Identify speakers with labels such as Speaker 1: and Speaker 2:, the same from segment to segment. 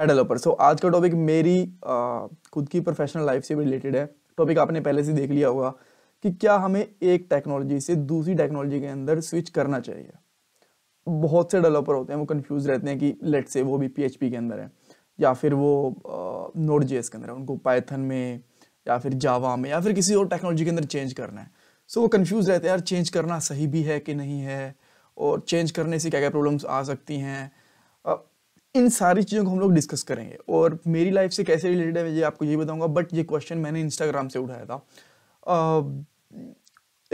Speaker 1: है डेवलपर सो आज का टॉपिक मेरी आ, खुद की प्रोफेशनल लाइफ से भी रिलेटेड है टॉपिक आपने पहले से देख लिया होगा कि क्या हमें एक टेक्नोलॉजी से दूसरी टेक्नोलॉजी के अंदर स्विच करना चाहिए बहुत से डेवलपर होते हैं वो कंफ्यूज रहते हैं कि लेट से वो भी पी के अंदर है या फिर वो नोट जी के अंदर है उनको पाइथन में या फिर जावा में या फिर किसी और टेक्नोलॉजी के अंदर चेंज करना है सो so, वो कन्फ्यूज़ रहते हैं यार चेंज करना सही भी है कि नहीं है और चेंज करने से क्या क्या प्रॉब्लम्स आ सकती हैं इन सारी चीज़ों को हम लोग डिस्कस करेंगे और मेरी लाइफ से कैसे रिलेटेड है ये आपको ये बताऊंगा बट ये क्वेश्चन मैंने इंस्टाग्राम से उठाया था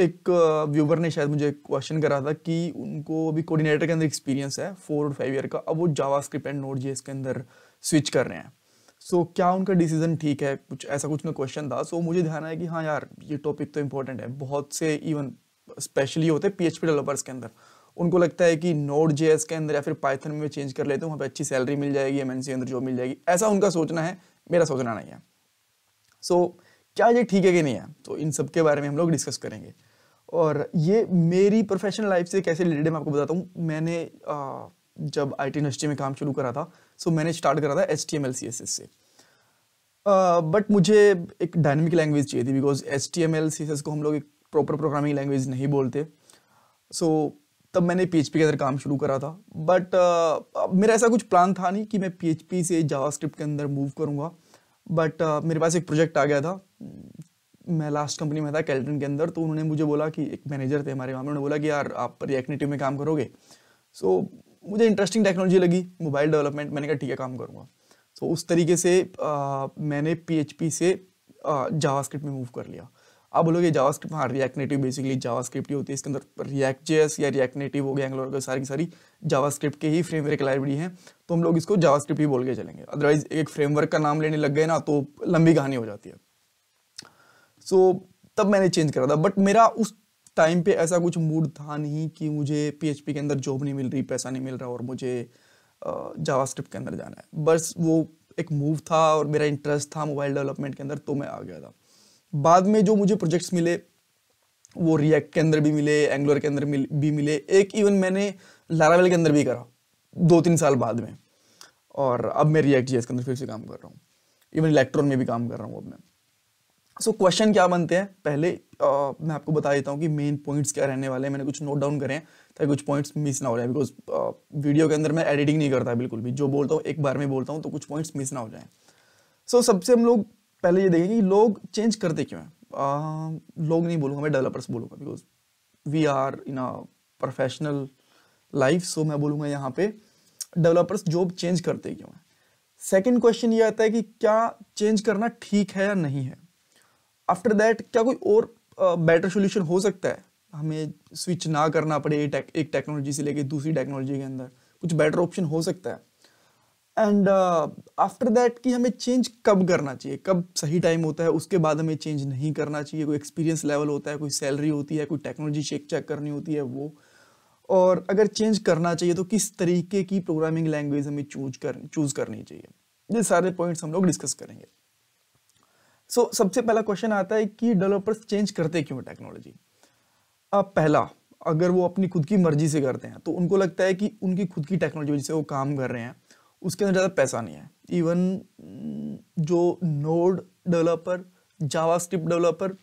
Speaker 1: एक व्यूवर ने शायद मुझे क्वेश्चन करा था कि उनको अभी कोऑर्डिनेटर के अंदर एक्सपीरियंस है फोर और फाइव ईयर का अब वो जावा स्क्रिप्ट एंड नोट जी के अंदर स्विच कर रहे हैं सो so, क्या उनका डिसीजन ठीक है कुछ ऐसा कुछ ना क्वेश्चन था सो so, मुझे ध्यान आया कि हाँ यार ये टॉपिक तो इम्पोर्टेंट है बहुत से इवन स्पेशली होते हैं पी एच डेवलपर्स के अंदर उनको लगता है कि नोट जे के अंदर या फिर पाइथन में चेंज कर लेते हैं वहाँ पर अच्छी सैलरी मिल जाएगी एम के अंदर जॉब मिल जाएगी ऐसा उनका सोचना है मेरा सोचना नहीं है सो so, क्या ये ठीक है कि नहीं है तो इन सब के बारे में हम लोग डिस्कस करेंगे और ये मेरी प्रोफेशनल लाइफ से कैसे रिलेटेड मैं आपको बताता हूँ मैंने आ, जब आई टी इंडस्ट्री में काम शुरू करा था सो मैंने स्टार्ट करा था H T M L C S S से बट uh, मुझे एक डायनेमिक लैंग्वेज चाहिए थी because H T M L C S को हम लोग एक प्रॉपर प्रोग्रामिंग लैंग्वेज नहीं बोलते सो so, तब मैंने पीएचपी के अंदर काम शुरू करा था बट uh, मेरा ऐसा कुछ प्लान था नहीं कि मैं पीएचपी से जावास्क्रिप्ट के अंदर मूव करूँगा बट uh, मेरे पास एक प्रोजेक्ट आ गया था मैं लास्ट कंपनी में था कैल्टन के अंदर तो उन्होंने मुझे बोला कि एक मैनेजर थे हमारे वहाँ उन्होंने बोला कि यार आप रिएक्ट में काम करोगे सो so, मुझे इंटरेस्टिंग टेक्नोलॉजी लगी मोबाइल डेवलपमेंट मैंने कहा ठीक है काम करूँगा सो so, उस तरीके से आ, uh, मैंने पी से जावास्क्रिप्ट uh, में मूव कर लिया आप बोलोगे जावा स्क्रिप्ट हाँ React Native basically JavaScript ही होती है इसके अंदर रिएक्ट जेएस या रिएक्ट नेटिव हो गया एंगलोर के सारी की सारी जावा स्क्रिप्ट के ही फ्रेमवर्क लाइब्रेरी है तो हम लोग इसको जावा स्क्रिप्ट ही बोल के चलेंगे अदरवाइज एक फ्रेमवर्क का नाम लेने लग गए ना तो लंबी कहानी हो जाती है सो so, तब मैंने चेंज करा था बट मेरा उस टाइम पे ऐसा कुछ मूड था नहीं कि मुझे पी के अंदर जॉब नहीं मिल रही पैसा नहीं मिल रहा और मुझे जावा स्क्रिप्ट के अंदर जाना है बस वो एक मूव था और मेरा इंटरेस्ट था मोबाइल डेवलपमेंट के अंदर तो मैं आ गया था बाद में जो मुझे प्रोजेक्ट्स मिले वो रिएक्ट के अंदर भी मिले एंगुलर के अंदर मिल, भी मिले एक इवन मैंने लारावेल के अंदर भी करा दो तीन साल बाद में और अब मैं रिएक्ट जी के अंदर फिर से काम कर रहा हूँ इवन इलेक्ट्रॉन में भी काम कर रहा हूँ अब मैं सो so, क्वेश्चन क्या बनते हैं पहले आ, मैं आपको बता देता हूँ कि मेन पॉइंट्स क्या रहने वाले हैं मैंने कुछ नोट डाउन करे हैं ताकि कुछ पॉइंट्स मिस ना हो जाए बिकॉज वीडियो के अंदर मैं एडिटिंग नहीं करता बिल्कुल भी जो बोलता हूँ एक बार में बोलता हूँ तो कुछ पॉइंट्स मिस ना हो जाए सो so, सबसे हम लोग पहले ये देखेंगे कि लोग चेंज करते क्यों हैं लोग नहीं बोलूँगा मैं डेवलपर्स बोलूँगा because we are in a professional life so मैं बोलूँगा यहाँ पे डेवलपर्स जॉब चेंज करते क्यों हैं सेकेंड क्वेश्चन ये आता है कि क्या चेंज करना ठीक है या नहीं है आफ्टर दैट क्या कोई और बेटर uh, सोल्यूशन हो सकता है हमें स्विच ना करना पड़े एक टेक्नोलॉजी से लेके दूसरी टेक्नोलॉजी के अंदर कुछ बेटर ऑप्शन हो सकता है एंड आफ्टर दैट कि हमें चेंज कब करना चाहिए कब सही टाइम होता है उसके बाद हमें चेंज नहीं करना चाहिए कोई एक्सपीरियंस लेवल होता है कोई सैलरी होती है कोई टेक्नोलॉजी चेक चेक करनी होती है वो और अगर चेंज करना चाहिए तो किस तरीके की प्रोग्रामिंग लैंग्वेज हमें चूज कर चूज़ करनी चाहिए ये सारे पॉइंट्स हम लोग डिस्कस करेंगे सो so, सबसे पहला क्वेश्चन आता है कि डेवलपर्स चेंज करते क्यों टेक्नोलॉजी अब पहला अगर वो अपनी खुद की मर्जी से करते हैं तो उनको लगता है कि उनकी खुद की टेक्नोलॉजी से वो काम कर रहे हैं उसके अंदर ज़्यादा पैसा नहीं है इवन mm, जो node developer JavaScript developer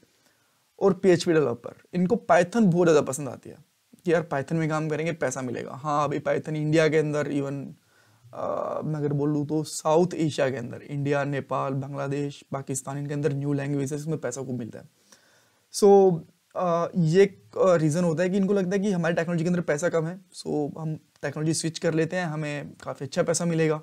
Speaker 1: और पी डेवलपर इनको पाइथन बहुत ज़्यादा पसंद आती है कि यार पाइथन में काम करेंगे पैसा मिलेगा हाँ अभी पाइथन इंडिया के अंदर इवन मैं अगर बोलूँ तो साउथ एशिया के अंदर इंडिया नेपाल बांग्लादेश पाकिस्तान इनके अंदर न्यू लैंग्वेजेस में पैसा खूब मिलता है सो so, ये रीज़न होता है कि इनको लगता है कि हमारे टेक्नोलॉजी के अंदर पैसा कम है सो हम टेक्नोलॉजी स्विच कर लेते हैं हमें काफ़ी अच्छा पैसा मिलेगा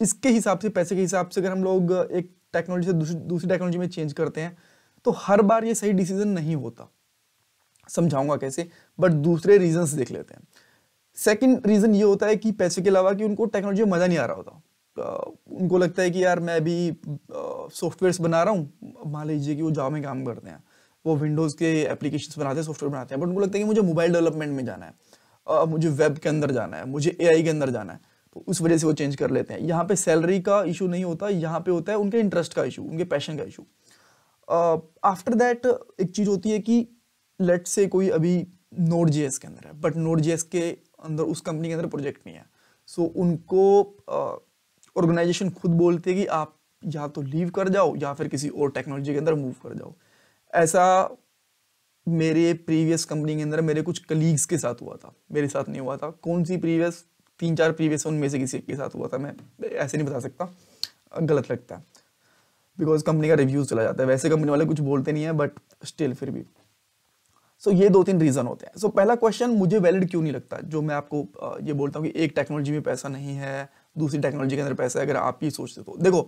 Speaker 1: इसके हिसाब से पैसे के हिसाब से अगर हम लोग एक टेक्नोलॉजी से दूसरी दूसरी टेक्नोलॉजी में चेंज करते हैं तो हर बार ये सही डिसीजन नहीं होता समझाऊंगा कैसे बट दूसरे रीजंस देख लेते हैं सेकंड रीज़न ये होता है कि पैसे के अलावा कि उनको टेक्नोलॉजी में मज़ा नहीं आ रहा होता उनको लगता है कि यार मैं अभी सॉफ्टवेयर्स बना रहा हूँ मान लीजिए कि वो जॉब में काम करते हैं वो विंडोज़ के एप्लीकेशन बनाते हैं सॉफ्टवेयर बनाते हैं बट उनको लगता है कि मुझे मोबाइल डेवलपमेंट में जाना है आ, मुझे वेब के अंदर जाना है मुझे ए के अंदर जाना है तो उस वजह से वो चेंज कर लेते हैं यहाँ पे सैलरी का इशू नहीं होता यहाँ पे होता है उनके इंटरेस्ट का इशू उनके पैशन का इशू आफ्टर दैट एक चीज़ होती है कि लेट से कोई अभी नोट जी के अंदर है बट नोट जी के अंदर उस कंपनी के अंदर प्रोजेक्ट नहीं है सो so, उनको ऑर्गेनाइजेशन खुद बोलते हैं कि आप या तो लीव कर जाओ या फिर किसी और टेक्नोलॉजी के अंदर मूव कर जाओ ऐसा मेरे प्रीवियस कंपनी के अंदर मेरे कुछ कलीग्स के साथ हुआ था मेरे साथ नहीं हुआ था कौन सी प्रीवियस तीन चार प्रीवियस उनमें से किसी के साथ हुआ था मैं ऐसे नहीं बता सकता गलत लगता है बिकॉज कंपनी का रिव्यूज़ चला जाता है वैसे कंपनी वाले कुछ बोलते नहीं है बट स्टिल फिर भी सो so, ये दो तीन रीज़न होते हैं सो so, पहला क्वेश्चन मुझे वैलिड क्यों नहीं लगता जो मैं आपको ये बोलता हूँ कि एक टेक्नोलॉजी में पैसा नहीं है दूसरी टेक्नोलॉजी के अंदर पैसा है अगर आप ही सोचते तो देखो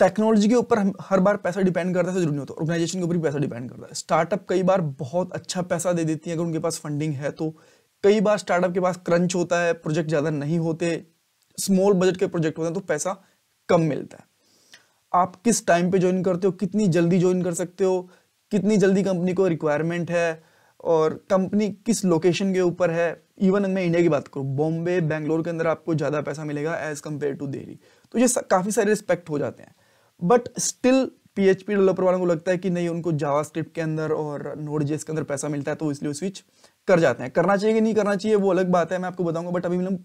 Speaker 1: टेक्नोलॉजी के ऊपर हर बार पैसा डिपेंड करता है जरूरी नहीं होता ऑर्गेनाइजेशन के ऊपर भी पैसा डिपेंड करता है स्टार्टअप कई बार बहुत अच्छा पैसा दे देती है अगर उनके पास फंडिंग है तो कई बार स्टार्टअप के पास क्रंच होता है प्रोजेक्ट ज़्यादा नहीं होते स्मॉल बजट के प्रोजेक्ट होते हैं तो पैसा कम मिलता है आप किस टाइम पे ज्वाइन करते हो कितनी जल्दी ज्वाइन कर सकते हो कितनी जल्दी कंपनी को रिक्वायरमेंट है और कंपनी किस लोकेशन के ऊपर है इवन मैं इंडिया की बात करूँ बॉम्बे बैंगलोर के अंदर आपको ज़्यादा पैसा मिलेगा एज़ कम्पेयर टू देहरी तो ये काफ़ी सारे रिस्पेक्ट हो जाते हैं बट स्टिल पीएचपी डेवलपर वालों को लगता है कि नहीं उनको जावा स्क्रिप्ट के अंदर और नोड जेस के अंदर पैसा मिलता है तो इसलिए स्विच कर जाते हैं करना चाहिए कि नहीं करना चाहिए वो अलग बात है मैं आपको बताऊंगा बट अभी हम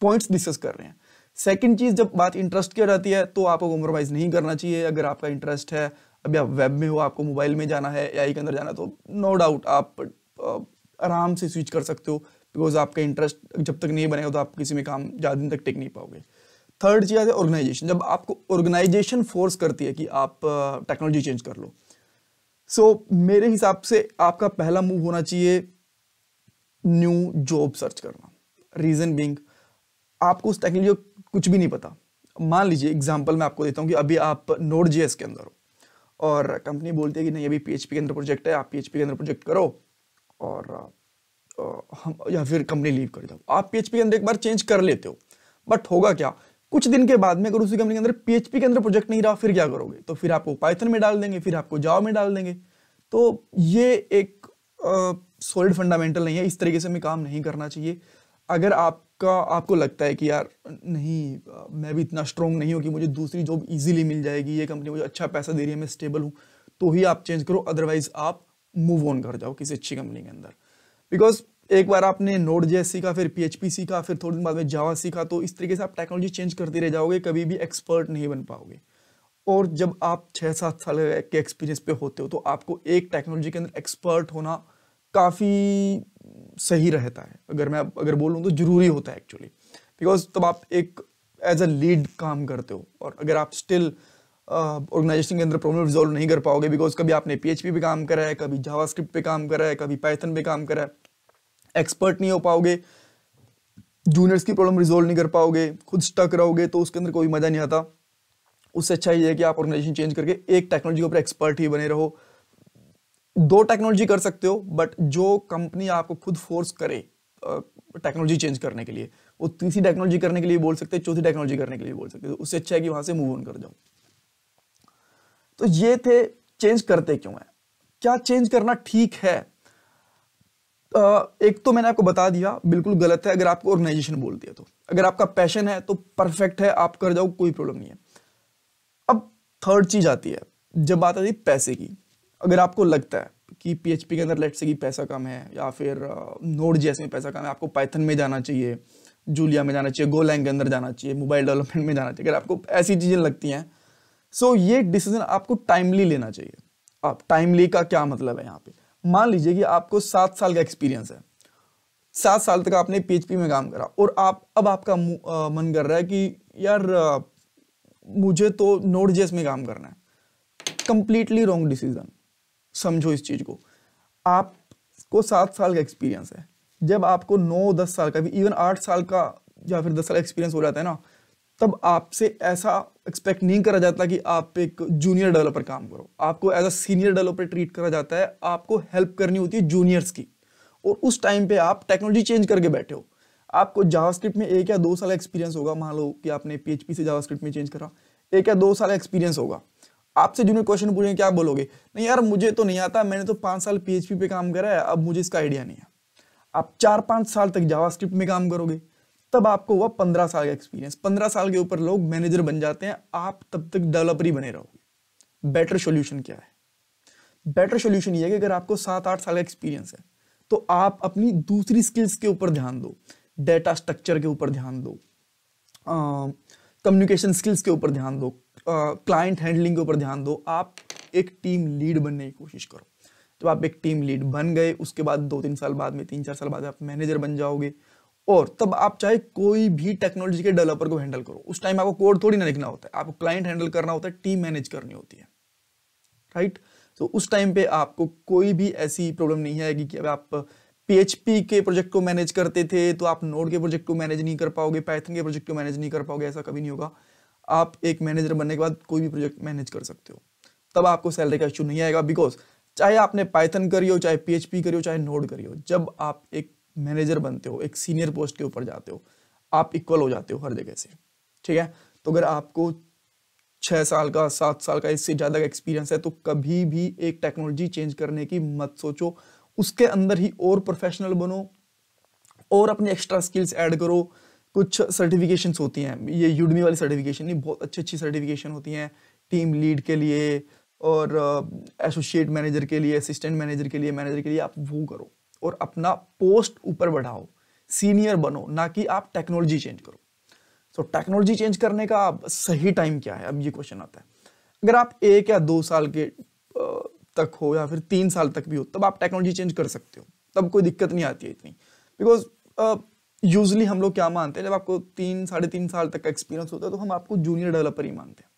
Speaker 1: पॉइंट्स डिस्कस कर रहे हैं सेकंड चीज़ जब बात इंटरेस्ट की रहती है तो आपको कॉम्प्रोमाइज़ नहीं करना चाहिए अगर आपका इंटरेस्ट है अभी आप वेब में हो आपको मोबाइल में जाना है या के अंदर जाना तो नो डाउट आप आराम से स्विच कर सकते हो बिकॉज आपका इंटरेस्ट जब तक नहीं बनेगा तो आप किसी में काम ज़्यादा दिन तक टिक नहीं पाओगे थर्ड चीज़ है ऑर्गेनाइजेशन जब आपको ऑर्गेनाइजेशन फोर्स करती है कि आप टेक्नोलॉजी चेंज कर लो सो so, मेरे हिसाब से आपका पहला मूव होना चाहिए न्यू जॉब सर्च करना रीज़न बींग आपको उस टेक्नोलॉजी कुछ भी नहीं पता मान लीजिए एग्जाम्पल मैं आपको देता हूँ कि अभी आप नोट जी के अंदर हो और कंपनी बोलती है कि नहीं अभी पी के अंदर प्रोजेक्ट है आप पी के अंदर प्रोजेक्ट करो और हम या फिर कंपनी लीव कर जाओ आप पी के अंदर एक बार चेंज कर लेते हो बट होगा क्या कुछ दिन के बाद में अगर उसी कंपनी के अंदर पीएचपी के अंदर प्रोजेक्ट नहीं रहा फिर क्या करोगे तो फिर आपको पाइथन में डाल देंगे फिर आपको जाओ में डाल देंगे तो ये एक सॉलिड फंडामेंटल नहीं है इस तरीके से हमें काम नहीं करना चाहिए अगर आपका आपको लगता है कि यार नहीं मैं भी इतना स्ट्रॉन्ग नहीं हूँ कि मुझे दूसरी जॉब इजीली मिल जाएगी ये कंपनी मुझे अच्छा पैसा दे रही है मैं स्टेबल हूँ तो ही आप चेंज करो अदरवाइज आप मूव ऑन कर जाओ किसी अच्छी कंपनी के अंदर बिकॉज एक बार आपने नोड जेस सीखा फिर पी सीखा फिर थोड़ी दिन बाद में जावा सीखा तो इस तरीके से आप टेक्नोलॉजी चेंज करते रह जाओगे कभी भी एक्सपर्ट नहीं बन पाओगे और जब आप छः सात साल के एक्सपीरियंस पे होते हो तो आपको एक टेक्नोलॉजी के अंदर एक्सपर्ट होना काफ़ी सही रहता है अगर मैं अगर बोलूँ तो ज़रूरी होता है एक्चुअली बिकॉज तब आप एक एज अ लीड काम करते हो और अगर आप स्टिल ऑर्गेनाइजेशन के अंदर प्रॉब्लम रिजोल्व नहीं कर पाओगे बिकॉज कभी आपने पी पे काम करा है कभी जावास्क्रिप्ट पे काम करा है कभी पैथन पे काम करा है एक्सपर्ट नहीं हो पाओगे जूनियर्स की प्रॉब्लम रिजोल्व नहीं कर पाओगे खुद स्टक रहोगे तो उसके अंदर कोई मज़ा नहीं आता उससे अच्छा ये है कि आप ऑर्गेनाइजेशन चेंज करके एक टेक्नोलॉजी के ऊपर एक्सपर्ट ही बने रहो दो टेक्नोलॉजी कर सकते हो बट जो कंपनी आपको खुद फोर्स करे टेक्नोलॉजी चेंज करने के लिए वो तीसरी टेक्नोलॉजी करने के लिए बोल सकते हैं चौथी टेक्नोलॉजी करने के लिए बोल सकते हैं तो उससे अच्छा है कि वहां से मूव ऑन कर जाओ तो ये थे चेंज करते क्यों है क्या चेंज करना ठीक है एक तो मैंने आपको बता दिया बिल्कुल गलत है अगर आपको ऑर्गेनाइजेशन बोल दिया तो अगर आपका पैशन है तो परफेक्ट है आप कर जाओ कोई प्रॉब्लम नहीं है अब थर्ड चीज आती है जब बात आती है पैसे की अगर आपको लगता है कि पीएचपी के अंदर लेट से कि पैसा कम है या फिर नोट जैसे में पैसा कम है आपको पाइथन में जाना चाहिए जूलिया में जाना चाहिए गोलैंग के अंदर जाना चाहिए मोबाइल डेवलपमेंट में जाना चाहिए अगर आपको ऐसी चीज़ें लगती हैं सो ये डिसीजन आपको टाइमली लेना चाहिए आप टाइमली का क्या मतलब है यहाँ पे मान लीजिए कि आपको सात साल का एक्सपीरियंस है सात साल तक आपने पीएचपी में काम करा और आप अब आपका मन कर रहा है कि यार मुझे तो नोट जेस में काम करना है कंप्लीटली रॉन्ग डिसीजन समझो इस चीज़ को आपको सात साल का एक्सपीरियंस है जब आपको नौ दस साल का भी इवन आठ साल का या फिर दस साल एक्सपीरियंस हो जाता है ना तब आपसे ऐसा एक्सपेक्ट नहीं करा जाता कि आप एक जूनियर डेवलपर काम करो आपको as a senior developer treat करा जाता है आपको हेल्प करनी होती है जूनियर्स की और उस टाइम पे आप टेक्नोलॉजी चेंज करके बैठे हो आपको जावास्क्रिप्ट में एक या दो साल एक्सपीरियंस होगा मान लो कि आपने पीएचपी से जावास्क्रिप्ट में चेंज करा एक या दो साल एक्सपीरियंस होगा आपसे जूनियर क्वेश्चन पूछेंगे क्या बोलोगे नहीं यार मुझे तो नहीं आता मैंने तो पाँच साल पीएचपी पे काम करा है अब मुझे इसका आइडिया नहीं है आप चार पाँच साल तक जावास्क्रिप्ट में काम करोगे तब आपको हुआ पंद्रह साल का एक्सपीरियंस पंद्रह साल के ऊपर लोग मैनेजर बन जाते हैं आप तब तक डेवलपर ही बने रहोगे बेटर सोल्यूशन क्या है बेटर सोल्यूशन ये है कि अगर आपको सात आठ साल का एक्सपीरियंस है तो आप अपनी दूसरी स्किल्स के ऊपर ध्यान दो डेटा स्ट्रक्चर के ऊपर ध्यान दो कम्युनिकेशन स्किल्स के ऊपर ध्यान दो क्लाइंट हैंडलिंग के ऊपर ध्यान दो आप एक टीम लीड बनने की कोशिश करो जब आप एक टीम लीड बन गए उसके बाद दो तीन साल बाद में तीन चार साल बाद आप मैनेजर बन जाओगे और तब आप चाहे कोई भी टेक्नोलॉजी के डेवलपर को हैंडल करो उस टाइम आपको कोड थोड़ी ना लिखना होता है आपको क्लाइंट हैंडल करना होता है टीम मैनेज करनी होती है राइट तो उस टाइम पे आपको कोई भी ऐसी प्रॉब्लम नहीं आएगी कि अब आप पी के प्रोजेक्ट को मैनेज करते थे तो आप नोड के प्रोजेक्ट को मैनेज नहीं कर पाओगे पैथन के प्रोजेक्ट को मैनेज नहीं कर पाओगे ऐसा कभी नहीं होगा आप एक मैनेजर बनने के बाद कोई भी प्रोजेक्ट मैनेज कर सकते हो तब आपको सैलरी का इशू नहीं आएगा बिकॉज चाहे आपने पाइथन करी हो चाहे पीएचपी करी हो चाहे नोड करी हो जब आप एक मैनेजर बनते हो एक सीनियर पोस्ट के ऊपर जाते हो आप इक्वल हो जाते हो हर जगह से ठीक है तो अगर आपको छः साल का सात साल का इससे ज़्यादा का एक्सपीरियंस है तो कभी भी एक टेक्नोलॉजी चेंज करने की मत सोचो उसके अंदर ही और प्रोफेशनल बनो और अपने एक्स्ट्रा स्किल्स ऐड करो कुछ सर्टिफिकेशन होती हैं ये यूडमी वाली सर्टिफिकेशन नहीं बहुत अच्छी अच्छी सर्टिफिकेशन होती हैं टीम लीड के लिए और एसोसिएट मैनेजर के लिए असिस्टेंट मैनेजर के लिए मैनेजर के लिए आप वो करो और अपना पोस्ट ऊपर बढ़ाओ सीनियर बनो ना कि आप टेक्नोलॉजी चेंज करो सो टेक्नोलॉजी चेंज करने का अब सही टाइम क्या है अब ये क्वेश्चन आता है अगर आप एक या दो साल के तक हो या फिर तीन साल तक भी हो तब आप टेक्नोलॉजी चेंज कर सकते हो तब कोई दिक्कत नहीं आती है इतनी बिकॉज यूजली हम लोग क्या मानते हैं जब आपको तीन साढ़े तीन साल तक का एक्सपीरियंस होता है तो हम आपको जूनियर डेवलपर ही मानते हैं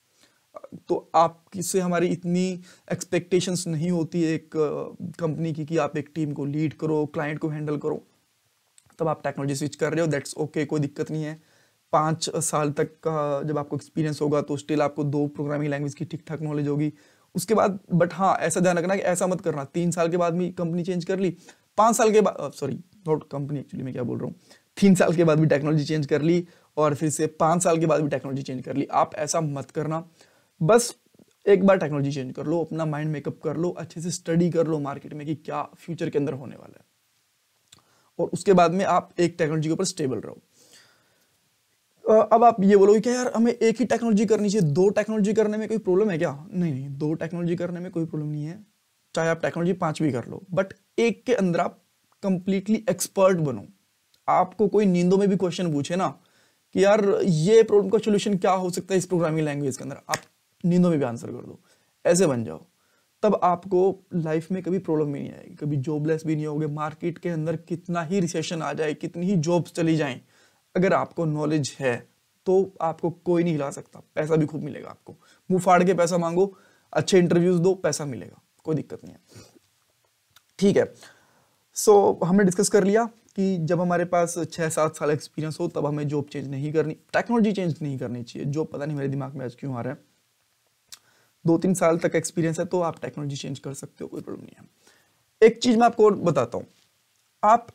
Speaker 1: तो आप से हमारी इतनी एक्सपेक्टेशंस नहीं होती एक कंपनी की कि आप एक टीम को लीड करो क्लाइंट को हैंडल करो तब आप टेक्नोलॉजी स्विच कर रहे हो दैट्स ओके okay, कोई दिक्कत नहीं है पाँच साल तक का जब आपको एक्सपीरियंस होगा तो स्टिल आपको दो प्रोग्रामिंग लैंग्वेज की ठीक ठाक नॉलेज होगी उसके बाद बट हाँ ऐसा ध्यान रखना कि ऐसा मत करना तीन साल के बाद भी कंपनी चेंज कर ली पाँच साल के बाद सॉरी नॉट कंपनी एक्चुअली मैं क्या बोल रहा हूँ तीन साल के बाद भी टेक्नोलॉजी चेंज कर ली और फिर से पाँच साल के बाद भी टेक्नोलॉजी चेंज कर ली आप ऐसा मत करना बस एक बार टेक्नोलॉजी चेंज कर लो अपना माइंड मेकअप कर लो अच्छे से स्टडी कर लो मार्केट में कि क्या फ्यूचर के अंदर होने वाला है और उसके बाद में आप एक टेक्नोलॉजी के ऊपर स्टेबल रहो अब आप ये बोलोगे क्या यार हमें एक ही टेक्नोलॉजी करनी चाहिए दो टेक्नोलॉजी करने में कोई प्रॉब्लम है क्या नहीं नहीं दो टेक्नोलॉजी करने में कोई प्रॉब्लम नहीं है चाहे आप टेक्नोलॉजी पांच भी कर लो बट एक के अंदर आप कंप्लीटली एक्सपर्ट बनो आपको कोई नींदों में भी क्वेश्चन पूछे ना कि यार ये प्रॉब्लम का सोल्यूशन क्या हो सकता है इस प्रोग्रामिंग लैंग्वेज के अंदर आप नींदों में भी आंसर कर दो ऐसे बन जाओ तब आपको लाइफ में कभी प्रॉब्लम भी नहीं आएगी कभी जॉबलेस भी नहीं होगे मार्केट के अंदर कितना ही रिसेशन आ जाए कितनी ही जॉब्स चली जाएं अगर आपको नॉलेज है तो आपको कोई नहीं हिला सकता पैसा भी खूब मिलेगा आपको मुंह फाड़ के पैसा मांगो अच्छे इंटरव्यूज दो पैसा मिलेगा कोई दिक्कत नहीं है ठीक है सो so, हमने डिस्कस कर लिया कि जब हमारे पास छः सात साल एक्सपीरियंस हो तब हमें जॉब चेंज नहीं करनी टेक्नोलॉजी चेंज नहीं करनी चाहिए जॉब पता नहीं मेरे दिमाग में आज क्यों आ रहा है दो तीन साल तक एक्सपीरियंस है तो आप टेक्नोलॉजी चेंज कर सकते हो कोई प्रॉब्लम नहीं है एक चीज़ मैं आपको और बताता हूँ आप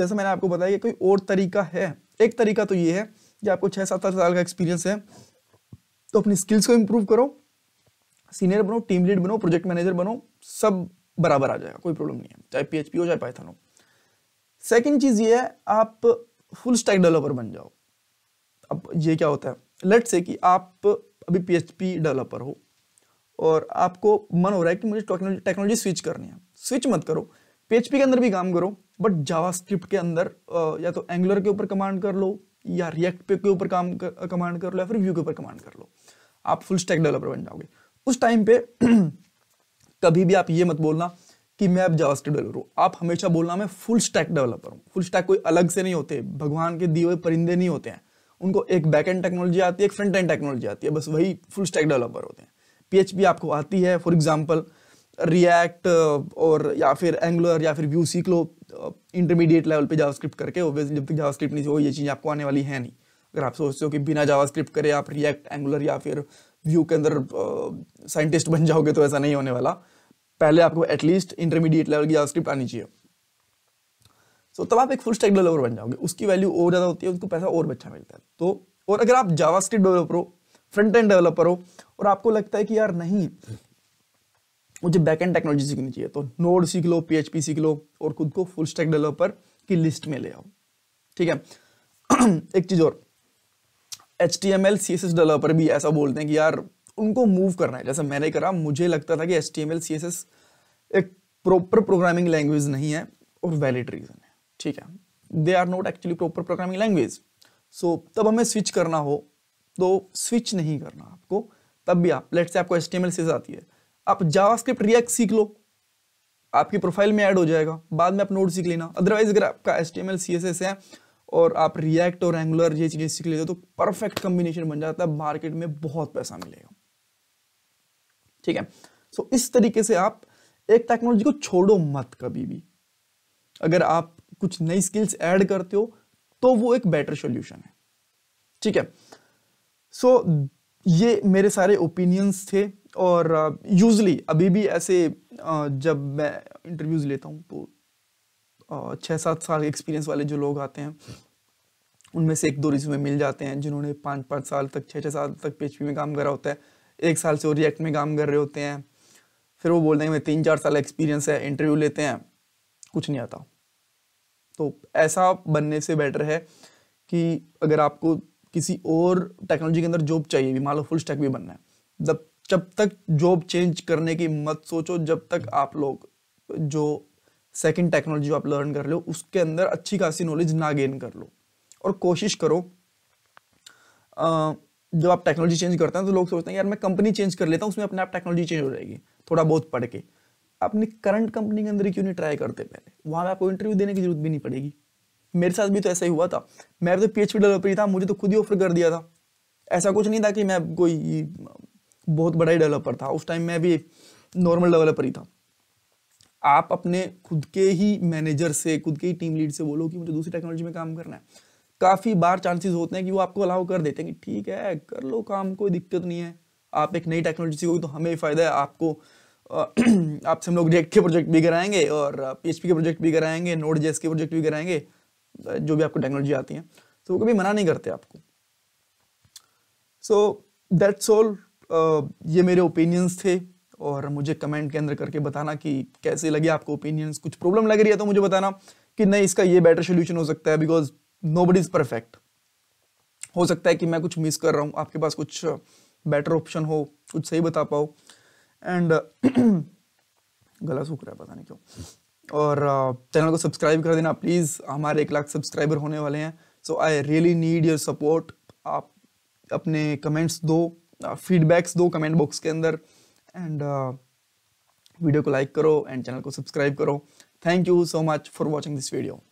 Speaker 1: जैसा मैंने आपको बताया कोई और तरीका है एक तरीका तो ये है कि आपको छः सात आठ साल का एक्सपीरियंस है तो अपनी स्किल्स को इम्प्रूव करो सीनियर बनो टीम लीड बनो प्रोजेक्ट मैनेजर बनो सब बराबर आ जाएगा कोई प्रॉब्लम नहीं है चाहे पीएचपी हो चाहे पाइथन हो सेकेंड चीज़ ये है आप फुल स्टैक डेवलपर बन जाओ अब ये क्या होता है लेट से कि आप अभी पीएचपी डेवलपर हो और आपको मन हो रहा है कि मुझे टेक्नोलॉजी स्विच करनी है स्विच मत करो पीएचपी के अंदर भी काम करो बट जावास्क्रिप्ट के अंदर या तो एंगुलर के ऊपर कमांड कर लो या रिएक्ट पे के ऊपर काम कमांड कर लो या फिर व्यू के ऊपर कमांड कर लो आप फुल स्टैक डेवलपर बन जाओगे उस टाइम पे कभी भी आप ये मत बोलना कि मैं अब जावास्क्रिप्ट डेवलपर हूँ आप हमेशा बोलना मैं फुल स्टैक डेवलपर हूँ फुल स्टैक कोई अलग से नहीं होते भगवान के दिए हुए परिंदे नहीं होते हैं उनको एक बैक एंड टेक्नोलॉजी आती है एक फ्रंट एंड टेक्नोलॉजी आती है बस वही फुल स्टैक डेवलपर होते हैं पीएचपी आपको आती है फॉर एग्जांपल रिएक्ट और या फिर एंगुलर या फिर व्यू सीख लो इंटरमीडिएट लेवल पे जावास्क्रिप्ट करके ओबियसली जब तक जावास्क्रिप्ट नहीं हो ये चीज़ आपको आने वाली है नहीं अगर आप सोचते हो कि बिना जावास्क्रिप्ट करे आप रिएक्ट एंगुलर या फिर व्यू के अंदर साइंटिस्ट uh, बन जाओगे तो ऐसा नहीं होने वाला पहले आपको एटलीस्ट इंटरमीडिएट लेवल की जावास्क्रिप्ट आनी चाहिए सो so, तब आप एक फुल स्टैक डेवलपर बन जाओगे उसकी वैल्यू और ज़्यादा होती है उसको पैसा और अच्छा मिलता है तो और अगर आप जावास्क्रिप्ट डेवलपर हो फ्रंट एंड डेवलपर हो और आपको लगता है कि यार नहीं मुझे बैक एंड टेक्नोलॉजी सीखनी चाहिए तो नोड सीख लो पी सीख लो और खुद को फुल स्टैक डेवलपर की लिस्ट में ले आओ ठीक है एक चीज और H T M L C S S developer भी ऐसा बोलते हैं कि यार उनको मूव करना है जैसे मैंने करा मुझे लगता था कि H T M L C S S एक प्रॉपर प्रोग्रामिंग लैंग्वेज नहीं है और वैलिड रीजन है ठीक है they are not actually proper programming language so तब हमें स्विच करना हो तो स्विच नहीं करना आपको तब भी आप लेट से आपको एस टी आती है आप जावास्क्रिप्ट रिएक्ट सीख लो आपकी प्रोफाइल में ऐड हो जाएगा बाद में आप नोट सीख लेना अदरवाइज अगर आपका S T M L C S S है और आप रिएक्ट और एंगुलर ये चीज़ें सीख लेते हो तो परफेक्ट कॉम्बिनेशन बन जाता है मार्केट में बहुत पैसा मिलेगा ठीक है सो so, इस तरीके से आप एक टेक्नोलॉजी को छोड़ो मत कभी भी अगर आप कुछ नई स्किल्स ऐड करते हो तो वो एक बेटर सोल्यूशन है ठीक है सो so, ये मेरे सारे ओपिनियंस थे और यूजली uh, अभी भी ऐसे uh, जब मैं इंटरव्यूज़ लेता हूँ तो uh, छः सात साल एक्सपीरियंस वाले जो लोग आते हैं उनमें से एक दो रिज्यूमे मिल जाते हैं जिन्होंने पाँच पाँच साल तक छः छः साल तक पी में काम करा होता है एक साल से वो रिएक्ट में काम कर रहे होते हैं फिर वो बोलते हैं मैं तीन चार साल एक्सपीरियंस है इंटरव्यू लेते हैं कुछ नहीं आता तो ऐसा बनने से बेटर है कि अगर आपको किसी और टेक्नोलॉजी के अंदर जॉब चाहिए भी मान लो फुल स्टैक भी बनना है जब जब तक जॉब चेंज करने की मत सोचो जब तक आप लोग जो सेकंड टेक्नोलॉजी जो आप लर्न कर लो उसके अंदर अच्छी खासी नॉलेज ना गेन कर लो और कोशिश करो जब आप टेक्नोलॉजी चेंज करते हैं तो लोग सोचते हैं यार मैं कंपनी चेंज कर लेता हूँ उसमें अपने आप टेक्नोलॉजी चेंज हो जाएगी थोड़ा बहुत पढ़ के अपनी करंट कंपनी के अंदर क्यों नहीं ट्राई करते पहले वहाँ पर आपको इंटरव्यू देने की जरूरत भी नहीं पड़ेगी मेरे साथ भी तो ऐसा ही हुआ था मैं तो पी एच डेवलपर ही था मुझे तो खुद ही ऑफर कर दिया था ऐसा कुछ नहीं था कि मैं कोई बहुत बड़ा ही डेवलपर था उस टाइम मैं भी नॉर्मल डेवलपर ही था आप अपने खुद के ही मैनेजर से खुद के ही टीम लीड से बोलो कि मुझे दूसरी टेक्नोलॉजी में काम करना है काफ़ी बार चांसेस होते हैं कि वो आपको अलाउ कर देते हैं कि ठीक है कर लो काम कोई दिक्कत नहीं है आप एक नई टेक्नोलॉजी सीखोगे तो हमें फ़ायदा है आपको आपसे हम लोग रिएक्ट के प्रोजेक्ट भी कराएंगे और पी के प्रोजेक्ट भी कराएंगे नोट जेस के प्रोजेक्ट भी कराएंगे जो भी आपको टेक्नोलॉजी आती है तो वो कभी मना नहीं करते आपको सो दैट्स ऑल ये मेरे ओपिनियंस थे और मुझे कमेंट के अंदर करके बताना कि कैसे लगे आपको ओपिनियंस कुछ प्रॉब्लम लग रही है तो मुझे बताना कि नहीं इसका ये बेटर सोल्यूशन हो सकता है बिकॉज नो इज़ परफेक्ट हो सकता है कि मैं कुछ मिस कर रहा हूँ आपके पास कुछ बेटर uh, ऑप्शन हो कुछ सही बता पाओ एंड गला सूख रहा है पता नहीं क्यों और चैनल को सब्सक्राइब कर देना प्लीज़ हमारे एक लाख सब्सक्राइबर होने वाले हैं so I really need your support आप अपने कमेंट्स दो फीडबैक्स दो कमेंट बॉक्स के अंदर एंड वीडियो को लाइक करो एंड चैनल को सब्सक्राइब करो thank you so much for watching this video